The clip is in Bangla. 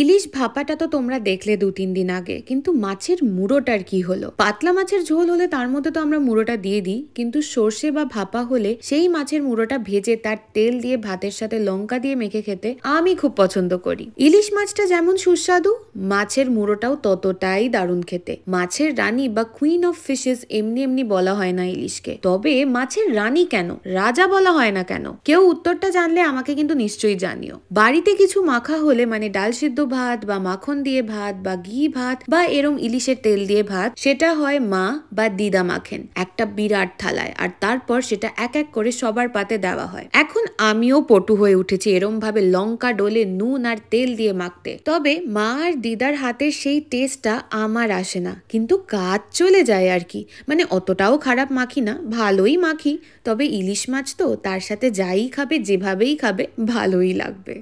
ইলিশ ভাপাটা তো তোমরা দেখলে দু তিন দিন আগে কিন্তু মাছের মুড়োটার কি হলো পাতলা মাছের ঝোল হলে তার মধ্যে তো আমরা মুড়োটা দিয়ে দিই কিন্তু সর্ষে বা ভাপা হলে সেই মাছের মুড়োটা ভেজে তার তেল দিয়ে ভাতের সাথে লঙ্কা দিয়ে মেখে খেতে আমি খুব পছন্দ করি ইলিশ মাছটা যেমন সুস্বাদু মাছের মুড়োটাও ততটাই দারুণ খেতে মাছের রানী বা কুইন অফ ফিশেস এমনি এমনি বলা হয় না ইলিশকে তবে মাছের রানী কেন রাজা বলা হয় না কেন কেউ উত্তরটা জানলে আমাকে কিন্তু নিশ্চয়ই জানিও বাড়িতে কিছু মাখা হলে মানে ডাল সিদ্ধ ভাত বা মাখন দিয়ে ভাত বা ঘি ভাত বা এরম ইলিশের তেল দিয়ে ভাত সেটা হয় মা বা দিদা মাখেন একটা বিরাট থালায় আর তারপর সেটা এক এক করে সবার পাতে দেওয়া হয় এখন আমিও পটু হয়ে উঠেছি এরম ভাবে লঙ্কা ডোলে নুন আর তেল দিয়ে মাখতে তবে মা আর দিদার হাতের সেই টেস্টটা আমার আসে না কিন্তু কাজ চলে যায় আর কি মানে অতটাও খারাপ মাখি না ভালোই মাখি তবে ইলিশ মাছ তো তার সাথে যাই খাবে যেভাবেই খাবে ভালোই লাগবে